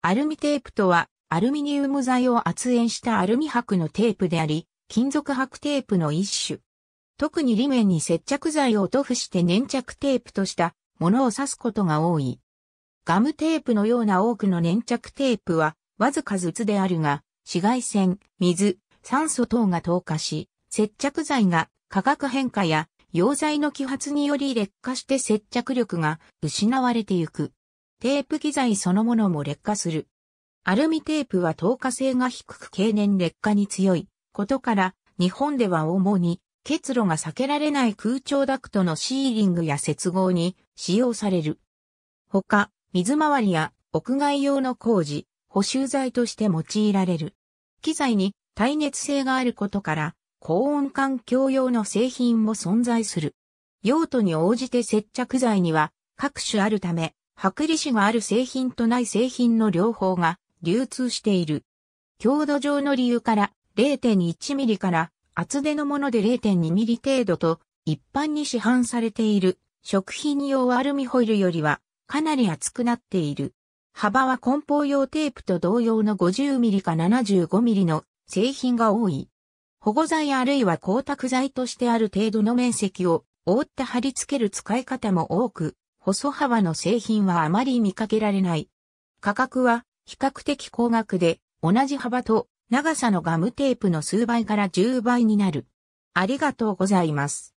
アルミテープとは、アルミニウム材を圧縁したアルミ箔のテープであり、金属箔テープの一種。特に裏面に接着剤を塗布して粘着テープとしたものを指すことが多い。ガムテープのような多くの粘着テープは、わずかずつであるが、紫外線、水、酸素等が透過し、接着剤が化学変化や溶剤の揮発により劣化して接着力が失われていく。テープ機材そのものも劣化する。アルミテープは透過性が低く経年劣化に強いことから、日本では主に結露が避けられない空調ダクトのシーリングや接合に使用される。他、水回りや屋外用の工事、補修材として用いられる。機材に耐熱性があることから、高温環境用の製品も存在する。用途に応じて接着剤には各種あるため、剥離紙がある製品とない製品の両方が流通している。強度上の理由から0.1ミリから厚手のもので0.2ミリ程度と一般に市販されている食品用アルミホイルよりはかなり厚くなっている。幅は梱包用テープと同様の50ミリか75ミリの製品が多い。保護剤あるいは光沢剤としてある程度の面積を覆って貼り付ける使い方も多く、細幅の製品はあまり見かけられない。価格は比較的高額で、同じ幅と長さのガムテープの数倍から10倍になる。ありがとうございます。